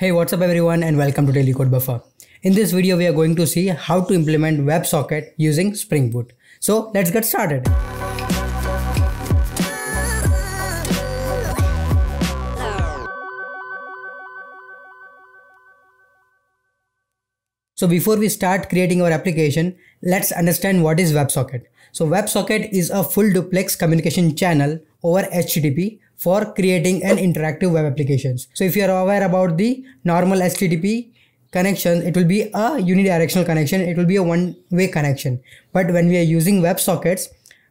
Hey, what's up everyone and welcome to Daily Code Buffer. In this video, we are going to see how to implement WebSocket using Spring Boot. So let's get started. So before we start creating our application, let's understand what is WebSocket. So WebSocket is a full duplex communication channel over HTTP for creating an interactive web applications. So if you are aware about the normal HTTP connection, it will be a unidirectional connection. It will be a one-way connection. But when we are using WebSockets,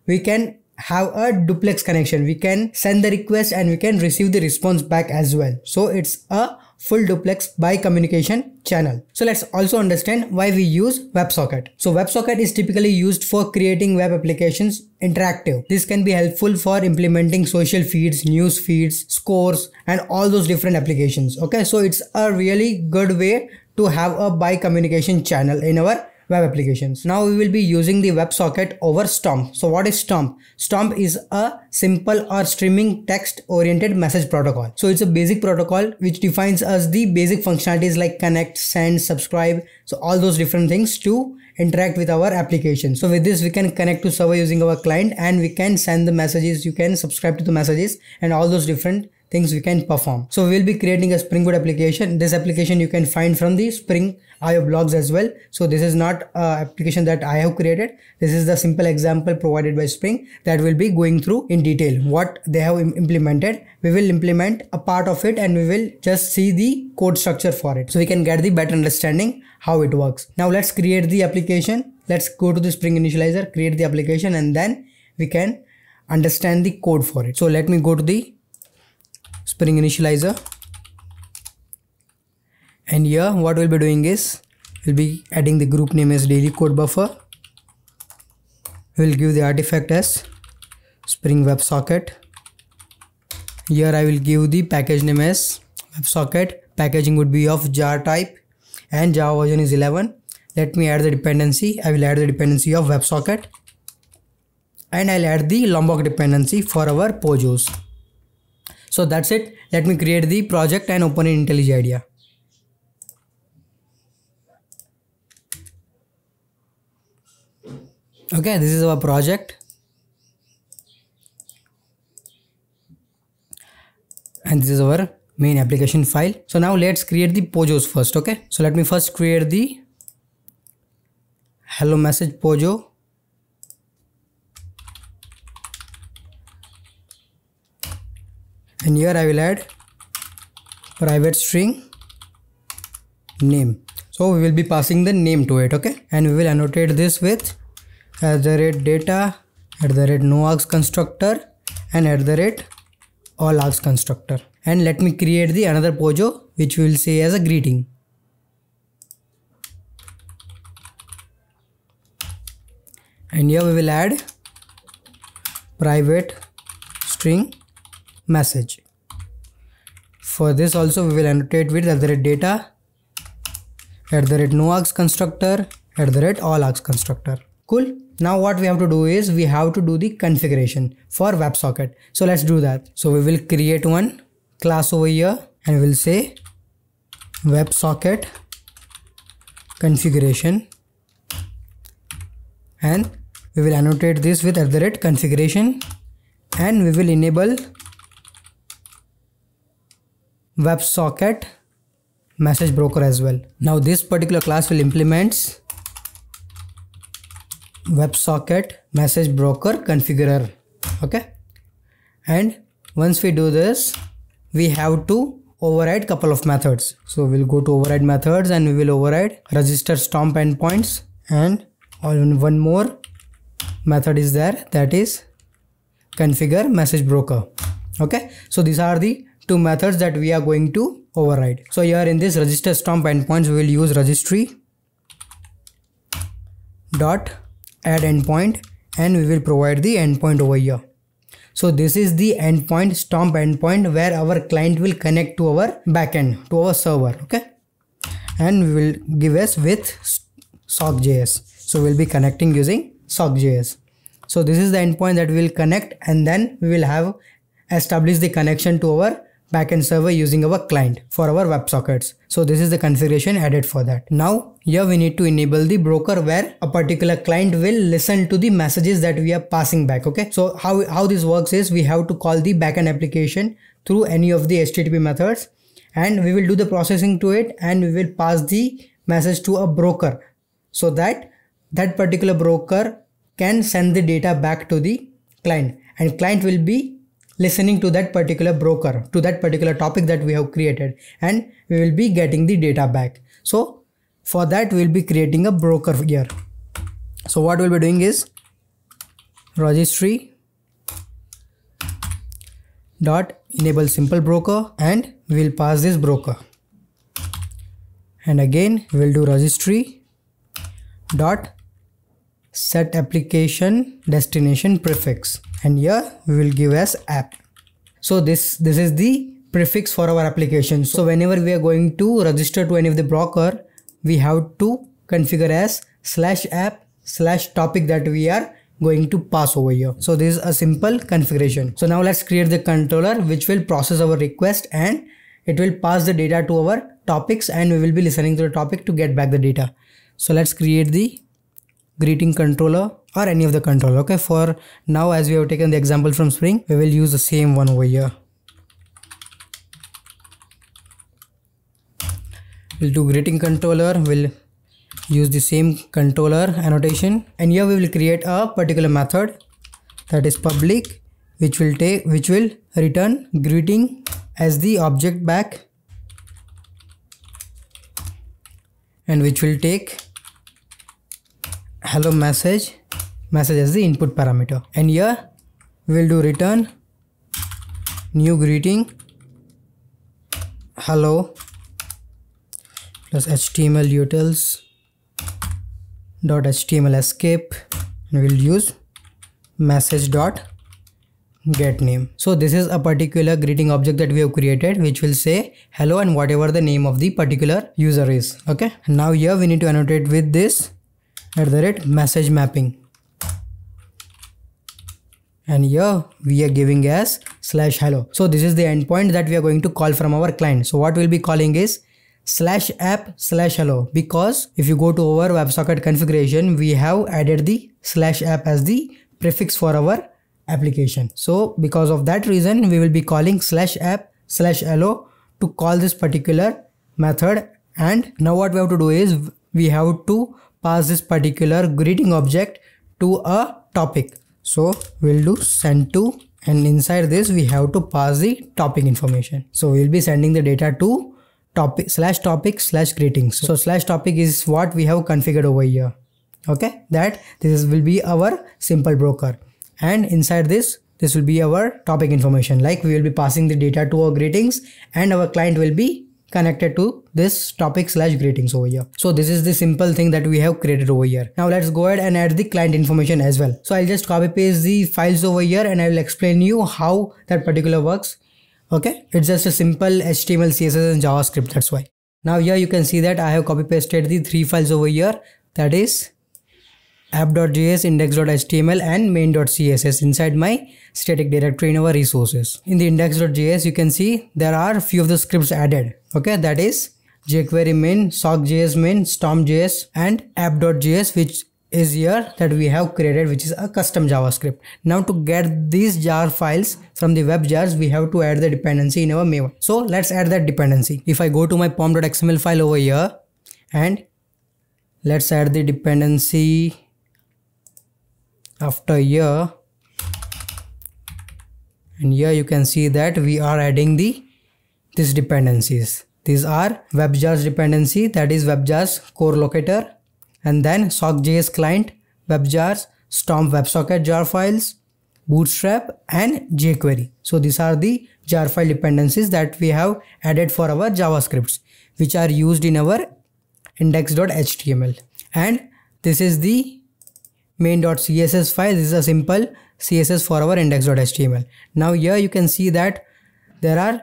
we can have a duplex connection. We can send the request and we can receive the response back as well. So it's a full duplex by communication channel. So let's also understand why we use WebSocket. So WebSocket is typically used for creating web applications interactive. This can be helpful for implementing social feeds, news feeds, scores and all those different applications. Okay, so it's a really good way to have a by communication channel in our web applications. Now we will be using the WebSocket over Stomp. So what is Stomp? Stomp is a simple or streaming text oriented message protocol. So it's a basic protocol which defines us the basic functionalities like connect, send, subscribe. So all those different things to interact with our application. So with this, we can connect to server using our client and we can send the messages. You can subscribe to the messages and all those different things we can perform. So we'll be creating a Spring Boot application. This application you can find from the Spring IO blogs as well. So this is not application that I have created. This is the simple example provided by Spring that will be going through in detail what they have implemented. We will implement a part of it and we will just see the code structure for it. So we can get the better understanding how it works. Now let's create the application. Let's go to the Spring initializer, create the application and then we can understand the code for it. So let me go to the spring initializer and here what we'll be doing is we'll be adding the group name as daily code buffer we'll give the artifact as spring websocket here I will give the package name as websocket packaging would be of jar type and java version is 11 let me add the dependency I will add the dependency of websocket and I'll add the Lombok dependency for our POJOs. So that's it. Let me create the project and open in IntelliJ IDEA. Okay, this is our project. And this is our main application file. So now let's create the POJOs first, okay? So let me first create the hello message POJO and here I will add private string name so we will be passing the name to it okay and we will annotate this with at the rate data at the rate no args constructor and at the rate all args constructor and let me create the another pojo which we will say as a greeting and here we will add private string message. For this also we will annotate with the data, at the rate noargs constructor, at the rate all args constructor. Cool. Now what we have to do is we have to do the configuration for WebSocket. So let's do that. So we will create one class over here and we'll say WebSocket configuration and we will annotate this with at the rate configuration and we will enable WebSocket message broker as well. Now this particular class will implements WebSocket message broker configurer. Okay. And once we do this, we have to override couple of methods. So we'll go to override methods and we will override register stomp endpoints and one more method is there that is configure message broker. Okay. So these are the two methods that we are going to override. So here in this register stomp endpoints, we will use registry dot add endpoint and we will provide the endpoint over here. So this is the endpoint stomp endpoint where our client will connect to our backend to our server. Okay. And we will give us with sock.js. So we'll be connecting using sock.js. So this is the endpoint that we will connect and then we will have established the connection to our backend server using our client for our web sockets. So this is the configuration added for that. Now here we need to enable the broker where a particular client will listen to the messages that we are passing back. Okay. So how, how this works is we have to call the backend application through any of the HTTP methods and we will do the processing to it and we will pass the message to a broker so that that particular broker can send the data back to the client and client will be listening to that particular broker, to that particular topic that we have created, and we will be getting the data back. So for that, we'll be creating a broker here. So what we'll be doing is registry dot enable simple broker and we'll pass this broker and again we'll do registry dot set application destination prefix and here we will give as app so this this is the prefix for our application so whenever we are going to register to any of the broker we have to configure as slash app slash topic that we are going to pass over here. So this is a simple configuration. So now let's create the controller which will process our request and it will pass the data to our topics and we will be listening to the topic to get back the data. So let's create the greeting controller or any of the controller okay for now as we have taken the example from spring we will use the same one over here we'll do greeting controller we'll use the same controller annotation and here we will create a particular method that is public which will take which will return greeting as the object back and which will take hello message message as the input parameter and here we'll do return new greeting hello plus html utils dot html escape and we'll use message dot get name so this is a particular greeting object that we have created which will say hello and whatever the name of the particular user is okay now here we need to annotate with this at the rate message mapping and here we are giving as slash hello so this is the endpoint that we are going to call from our client so what we'll be calling is slash app slash hello because if you go to our WebSocket configuration we have added the slash app as the prefix for our application so because of that reason we will be calling slash app slash hello to call this particular method and now what we have to do is we have to pass this particular greeting object to a topic. So we'll do send to and inside this we have to pass the topic information. So we'll be sending the data to topic slash topic slash greetings. So slash topic is what we have configured over here. Okay, that this will be our simple broker and inside this this will be our topic information like we will be passing the data to our greetings and our client will be connected to this topic slash greetings over here. So this is the simple thing that we have created over here. Now let's go ahead and add the client information as well. So I'll just copy paste the files over here and I will explain you how that particular works. Okay, it's just a simple HTML, CSS and JavaScript, that's why. Now here you can see that I have copy pasted the three files over here that is app.js, index.html and main.css inside my static directory in our resources. In the index.js, you can see there are few of the scripts added. Okay, that is jQuery main, sock.js main, storm.js and app.js which is here that we have created which is a custom JavaScript. Now to get these jar files from the web jars we have to add the dependency in our maven. So let's add that dependency. If I go to my pom.xml file over here and let's add the dependency after here and here you can see that we are adding the these dependencies these are webjars dependency that is webjars core locator and then sockjs client webjars storm websocket jar files bootstrap and jquery so these are the jar file dependencies that we have added for our javascripts which are used in our index.html and this is the main.css file. This is a simple CSS for our index.html. Now here you can see that there are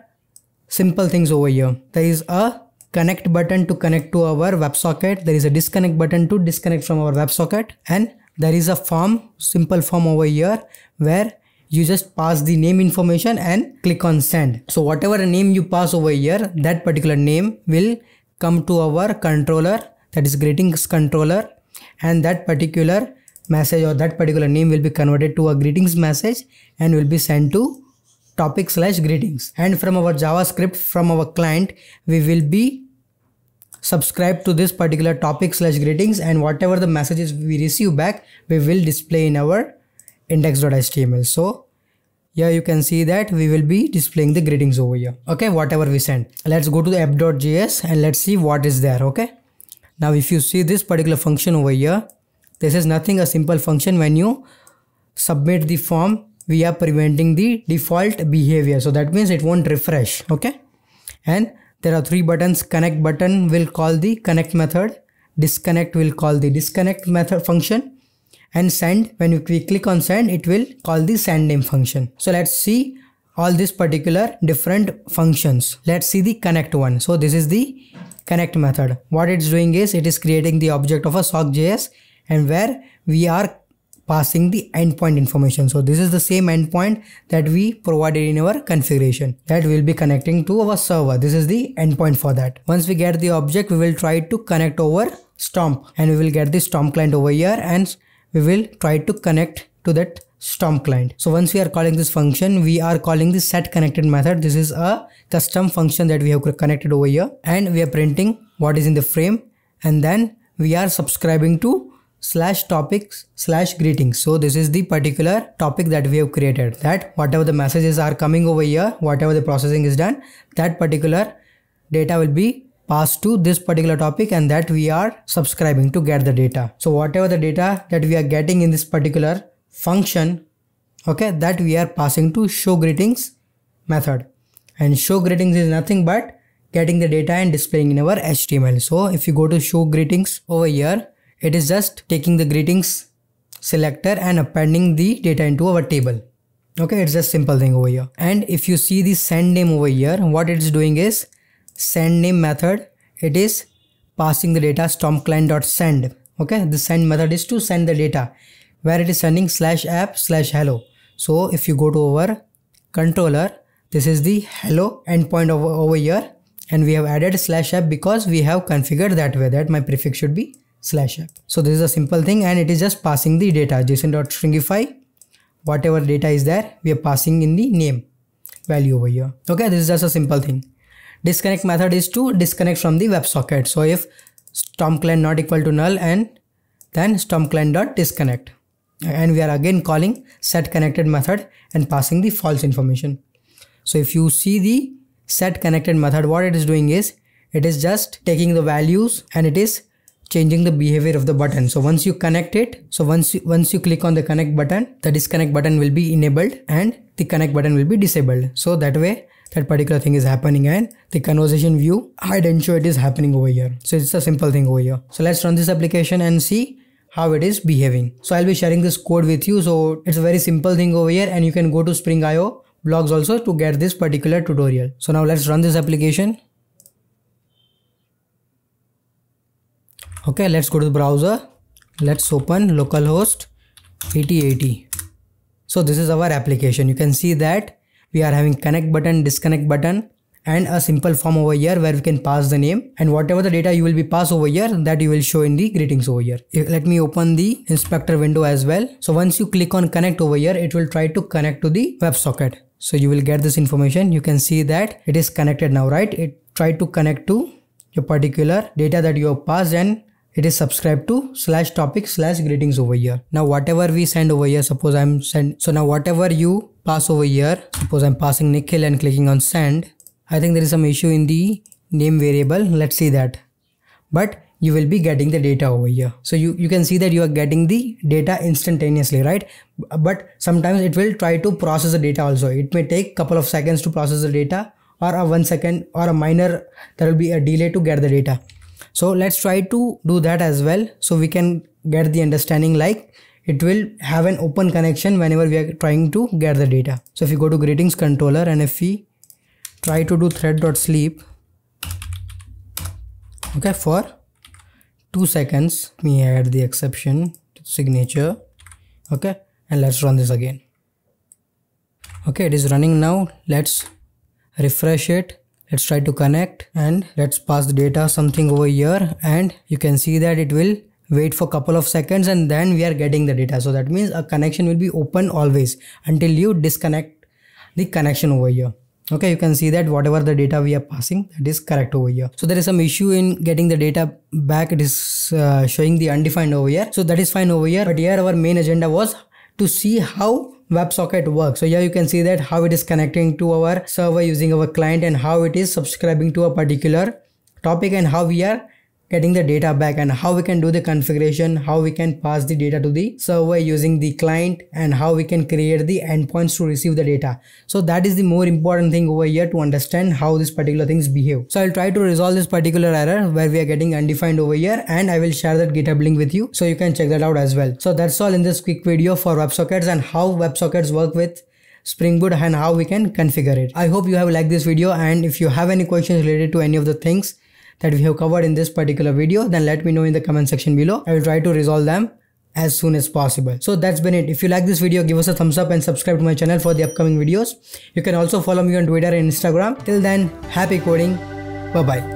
simple things over here. There is a connect button to connect to our WebSocket. There is a disconnect button to disconnect from our WebSocket. And there is a form, simple form over here where you just pass the name information and click on send. So whatever name you pass over here, that particular name will come to our controller that is greetings controller and that particular message or that particular name will be converted to a greetings message and will be sent to topic slash greetings and from our javascript from our client we will be subscribed to this particular topic slash greetings and whatever the messages we receive back we will display in our index.html so here you can see that we will be displaying the greetings over here okay whatever we send let's go to the app.js and let's see what is there okay now if you see this particular function over here this is nothing a simple function when you submit the form we are preventing the default behavior. So that means it won't refresh. Okay. And there are three buttons. Connect button will call the connect method. Disconnect will call the disconnect method function. And send when we click on send it will call the send name function. So let's see all these particular different functions. Let's see the connect one. So this is the connect method. What it's doing is it is creating the object of a sock.js and where we are passing the endpoint information. So this is the same endpoint that we provided in our configuration that will be connecting to our server. This is the endpoint for that. Once we get the object, we will try to connect over Stomp and we will get the Stomp client over here and we will try to connect to that Stomp client. So once we are calling this function, we are calling the set connected method. This is a custom function that we have connected over here and we are printing what is in the frame and then we are subscribing to slash topics slash greetings so this is the particular topic that we have created that whatever the messages are coming over here whatever the processing is done that particular data will be passed to this particular topic and that we are subscribing to get the data so whatever the data that we are getting in this particular function okay that we are passing to show greetings method and show greetings is nothing but getting the data and displaying in our html so if you go to show greetings over here it is just taking the greetings selector and appending the data into our table. Okay, it's just simple thing over here. And if you see the send name over here, what it's doing is send name method. It is passing the data storm Okay, the send method is to send the data where it is sending slash app slash hello. So if you go to our controller, this is the hello endpoint over, over here and we have added slash app because we have configured that way that my prefix should be slash app. So this is a simple thing and it is just passing the data json.stringify whatever data is there we are passing in the name value over here. Okay this is just a simple thing. Disconnect method is to disconnect from the WebSocket. So if storm client not equal to null and then storm client dot disconnect and we are again calling set connected method and passing the false information. So if you see the set connected method what it is doing is it is just taking the values and it is changing the behavior of the button so once you connect it so once you, once you click on the connect button the disconnect button will be enabled and the connect button will be disabled so that way that particular thing is happening and the conversation view I'd ensure it is happening over here so it's a simple thing over here so let's run this application and see how it is behaving so I'll be sharing this code with you so it's a very simple thing over here and you can go to spring.io blogs also to get this particular tutorial so now let's run this application okay let's go to the browser let's open localhost 8080 so this is our application you can see that we are having connect button disconnect button and a simple form over here where we can pass the name and whatever the data you will be pass over here that you will show in the greetings over here. Let me open the inspector window as well. So once you click on connect over here, it will try to connect to the WebSocket. So you will get this information. You can see that it is connected now, right? It tried to connect to your particular data that you have passed and it is subscribe to slash topic slash greetings over here. Now whatever we send over here, suppose I'm send. So now whatever you pass over here, suppose I'm passing nickel and clicking on send. I think there is some issue in the name variable. Let's see that. But you will be getting the data over here. So you, you can see that you are getting the data instantaneously, right? But sometimes it will try to process the data also. It may take couple of seconds to process the data or a one second or a minor, there will be a delay to get the data. So let's try to do that as well. So we can get the understanding like it will have an open connection whenever we are trying to get the data. So if you go to greetings controller and if we try to do thread.sleep okay for two seconds we add the exception to the signature okay and let's run this again okay it is running now let's refresh it let's try to connect and let's pass the data something over here and you can see that it will wait for couple of seconds and then we are getting the data so that means a connection will be open always until you disconnect the connection over here okay you can see that whatever the data we are passing that is correct over here so there is some issue in getting the data back it is uh, showing the undefined over here so that is fine over here but here our main agenda was to see how WebSocket works. So here you can see that how it is connecting to our server using our client and how it is subscribing to a particular topic and how we are getting the data back and how we can do the configuration, how we can pass the data to the server using the client and how we can create the endpoints to receive the data. So that is the more important thing over here to understand how these particular things behave. So I'll try to resolve this particular error where we are getting undefined over here and I will share that GitHub link with you so you can check that out as well. So that's all in this quick video for WebSockets and how WebSockets work with Spring Boot and how we can configure it. I hope you have liked this video and if you have any questions related to any of the things that we have covered in this particular video, then let me know in the comment section below. I will try to resolve them as soon as possible. So that's been it. If you like this video, give us a thumbs up and subscribe to my channel for the upcoming videos. You can also follow me on Twitter and Instagram. Till then, happy coding. Bye-bye.